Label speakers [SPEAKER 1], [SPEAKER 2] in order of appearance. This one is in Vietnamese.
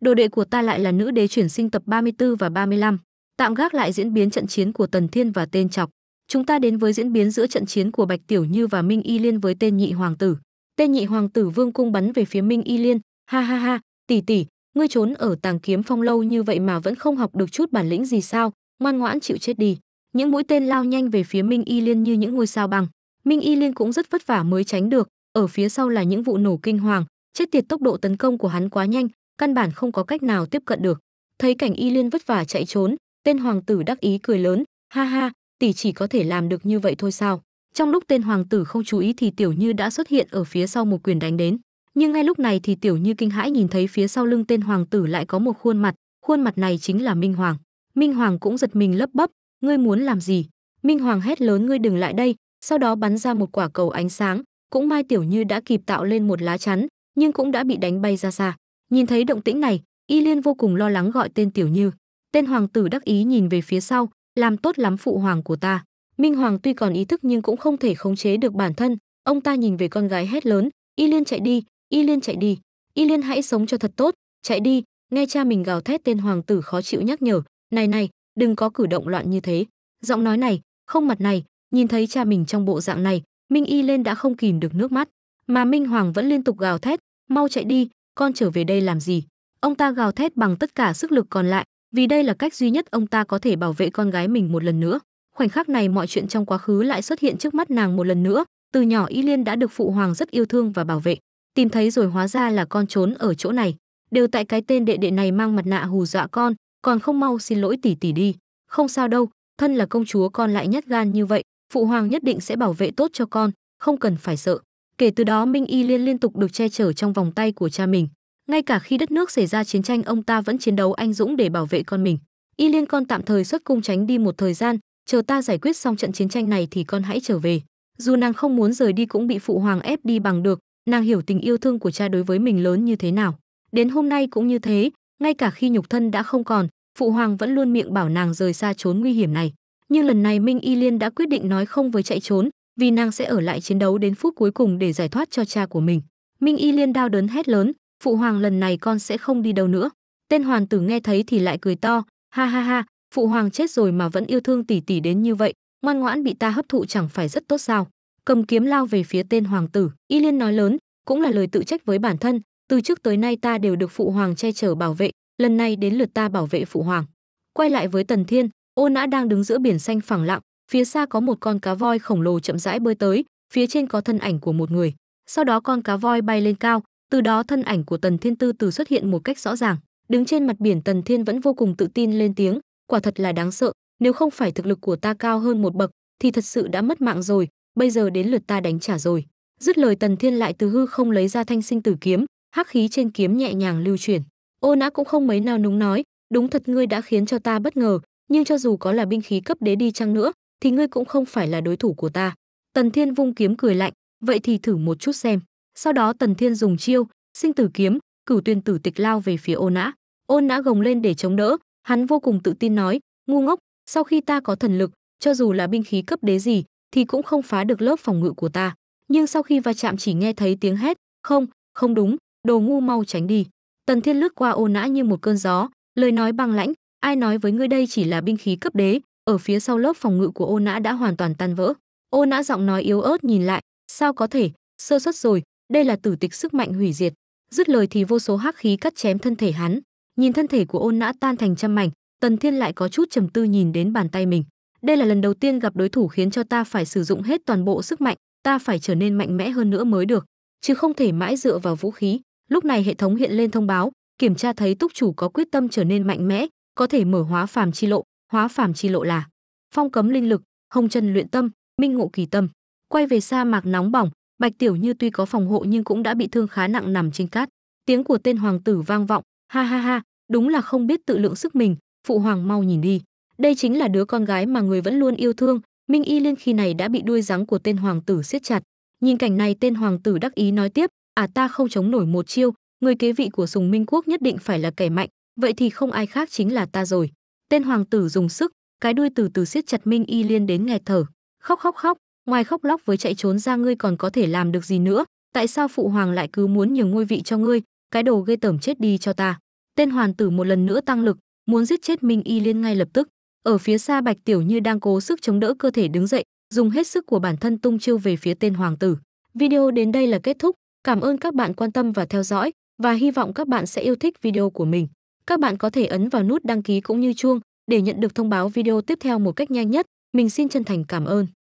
[SPEAKER 1] Đồ đệ của ta lại là nữ đế chuyển sinh tập 34 và 35, tạm gác lại diễn biến trận chiến của Tần Thiên và tên chọc Chúng ta đến với diễn biến giữa trận chiến của Bạch Tiểu Như và Minh Y Liên với tên nhị hoàng tử. Tên nhị hoàng tử Vương cung bắn về phía Minh Y Liên, ha ha ha, tỷ tỷ, ngươi trốn ở Tàng Kiếm Phong lâu như vậy mà vẫn không học được chút bản lĩnh gì sao, ngoan ngoãn chịu chết đi. Những mũi tên lao nhanh về phía Minh Y Liên như những ngôi sao bằng. Minh Y Liên cũng rất vất vả mới tránh được, ở phía sau là những vụ nổ kinh hoàng, chết tiệt tốc độ tấn công của hắn quá nhanh, căn bản không có cách nào tiếp cận được. Thấy cảnh Y Liên vất vả chạy trốn, tên hoàng tử đắc ý cười lớn, ha ha, tỷ chỉ có thể làm được như vậy thôi sao? Trong lúc tên hoàng tử không chú ý thì Tiểu Như đã xuất hiện ở phía sau một quyền đánh đến. Nhưng ngay lúc này thì Tiểu Như kinh hãi nhìn thấy phía sau lưng tên hoàng tử lại có một khuôn mặt, khuôn mặt này chính là Minh Hoàng. Minh Hoàng cũng giật mình lấp bấp, ngươi muốn làm gì? Minh Hoàng hét lớn ngươi đừng lại đây, sau đó bắn ra một quả cầu ánh sáng, cũng may Tiểu Như đã kịp tạo lên một lá chắn, nhưng cũng đã bị đánh bay ra xa. Nhìn thấy động tĩnh này, Y Liên vô cùng lo lắng gọi tên Tiểu Như. Tên hoàng tử đắc ý nhìn về phía sau, làm tốt lắm phụ hoàng của ta. Minh hoàng tuy còn ý thức nhưng cũng không thể khống chế được bản thân, ông ta nhìn về con gái hét lớn, Y Liên chạy đi, Y Liên chạy đi, Y Liên hãy sống cho thật tốt, chạy đi, nghe cha mình gào thét tên hoàng tử khó chịu nhắc nhở, này này, đừng có cử động loạn như thế. Giọng nói này, không mặt này, nhìn thấy cha mình trong bộ dạng này, Minh Y Liên đã không kìm được nước mắt, mà Minh Hoàng vẫn liên tục gào thét, mau chạy đi, con trở về đây làm gì ông ta gào thét bằng tất cả sức lực còn lại vì đây là cách duy nhất ông ta có thể bảo vệ con gái mình một lần nữa khoảnh khắc này mọi chuyện trong quá khứ lại xuất hiện trước mắt nàng một lần nữa từ nhỏ y liên đã được phụ hoàng rất yêu thương và bảo vệ tìm thấy rồi hóa ra là con trốn ở chỗ này đều tại cái tên đệ đệ này mang mặt nạ hù dọa con còn không mau xin lỗi tỷ tỷ đi không sao đâu thân là công chúa con lại nhát gan như vậy phụ hoàng nhất định sẽ bảo vệ tốt cho con không cần phải sợ Kể từ đó Minh Y Liên liên tục được che chở trong vòng tay của cha mình. Ngay cả khi đất nước xảy ra chiến tranh ông ta vẫn chiến đấu anh dũng để bảo vệ con mình. Y Liên con tạm thời xuất cung tránh đi một thời gian, chờ ta giải quyết xong trận chiến tranh này thì con hãy trở về. Dù nàng không muốn rời đi cũng bị phụ hoàng ép đi bằng được, nàng hiểu tình yêu thương của cha đối với mình lớn như thế nào. Đến hôm nay cũng như thế, ngay cả khi nhục thân đã không còn, phụ hoàng vẫn luôn miệng bảo nàng rời xa trốn nguy hiểm này. Nhưng lần này Minh Y Liên đã quyết định nói không với chạy trốn, vì nàng sẽ ở lại chiến đấu đến phút cuối cùng để giải thoát cho cha của mình. Minh Y Liên đau đớn hét lớn, "Phụ hoàng lần này con sẽ không đi đâu nữa." Tên hoàng tử nghe thấy thì lại cười to, "Ha ha ha, phụ hoàng chết rồi mà vẫn yêu thương tỷ tỷ đến như vậy, ngoan ngoãn bị ta hấp thụ chẳng phải rất tốt sao?" Cầm kiếm lao về phía tên hoàng tử, Y Liên nói lớn, cũng là lời tự trách với bản thân, từ trước tới nay ta đều được phụ hoàng che chở bảo vệ, lần này đến lượt ta bảo vệ phụ hoàng. Quay lại với Tần Thiên, Ô Nã đang đứng giữa biển xanh phẳng lặng, phía xa có một con cá voi khổng lồ chậm rãi bơi tới, phía trên có thân ảnh của một người. Sau đó con cá voi bay lên cao, từ đó thân ảnh của Tần Thiên Tư từ xuất hiện một cách rõ ràng. Đứng trên mặt biển Tần Thiên vẫn vô cùng tự tin lên tiếng, quả thật là đáng sợ, nếu không phải thực lực của ta cao hơn một bậc thì thật sự đã mất mạng rồi, bây giờ đến lượt ta đánh trả rồi. Dứt lời Tần Thiên lại từ hư không lấy ra thanh sinh tử kiếm, hắc khí trên kiếm nhẹ nhàng lưu chuyển. Ô Nã cũng không mấy nào núng nói, đúng thật ngươi đã khiến cho ta bất ngờ, nhưng cho dù có là binh khí cấp đế đi chăng nữa, thì ngươi cũng không phải là đối thủ của ta. Tần Thiên vung kiếm cười lạnh, vậy thì thử một chút xem. Sau đó Tần Thiên dùng chiêu, sinh tử kiếm, cửu tuyên tử tịch lao về phía ô nã. Ôn nã gồng lên để chống đỡ, hắn vô cùng tự tin nói, ngu ngốc, sau khi ta có thần lực, cho dù là binh khí cấp đế gì, thì cũng không phá được lớp phòng ngự của ta. Nhưng sau khi va chạm chỉ nghe thấy tiếng hét, không, không đúng, đồ ngu mau tránh đi. Tần Thiên lướt qua ô nã như một cơn gió, lời nói băng lãnh, ai nói với ngươi đây chỉ là binh khí cấp đế, ở phía sau lớp phòng ngự của ô nã đã hoàn toàn tan vỡ ô nã giọng nói yếu ớt nhìn lại sao có thể sơ suất rồi đây là tử tịch sức mạnh hủy diệt dứt lời thì vô số hắc khí cắt chém thân thể hắn nhìn thân thể của ôn nã tan thành trăm mảnh tần thiên lại có chút trầm tư nhìn đến bàn tay mình đây là lần đầu tiên gặp đối thủ khiến cho ta phải sử dụng hết toàn bộ sức mạnh ta phải trở nên mạnh mẽ hơn nữa mới được chứ không thể mãi dựa vào vũ khí lúc này hệ thống hiện lên thông báo kiểm tra thấy túc chủ có quyết tâm trở nên mạnh mẽ có thể mở hóa phàm chi lộ hóa phàm chi lộ là phong cấm linh lực, hồng trần luyện tâm, minh ngộ kỳ tâm. Quay về sa mạc nóng bỏng, Bạch Tiểu Như tuy có phòng hộ nhưng cũng đã bị thương khá nặng nằm trên cát. Tiếng của tên hoàng tử vang vọng, ha ha ha, đúng là không biết tự lượng sức mình, phụ hoàng mau nhìn đi. Đây chính là đứa con gái mà người vẫn luôn yêu thương, Minh Y Liên khi này đã bị đuôi rắn của tên hoàng tử siết chặt. Nhìn cảnh này tên hoàng tử đắc ý nói tiếp, à ta không chống nổi một chiêu, người kế vị của Sùng Minh Quốc nhất định phải là kẻ mạnh, vậy thì không ai khác chính là ta rồi. Tên hoàng tử dùng sức, cái đuôi từ từ siết chặt Minh Y Liên đến nghẹt thở. Khóc khóc khóc, ngoài khóc lóc với chạy trốn ra ngươi còn có thể làm được gì nữa, tại sao phụ hoàng lại cứ muốn nhường ngôi vị cho ngươi, cái đồ ghê tởm chết đi cho ta. Tên hoàng tử một lần nữa tăng lực, muốn giết chết Minh Y Liên ngay lập tức. Ở phía xa Bạch Tiểu Như đang cố sức chống đỡ cơ thể đứng dậy, dùng hết sức của bản thân tung chiêu về phía tên hoàng tử. Video đến đây là kết thúc, cảm ơn các bạn quan tâm và theo dõi và hy vọng các bạn sẽ yêu thích video của mình. Các bạn có thể ấn vào nút đăng ký cũng như chuông để nhận được thông báo video tiếp theo một cách nhanh nhất. Mình xin chân thành cảm ơn.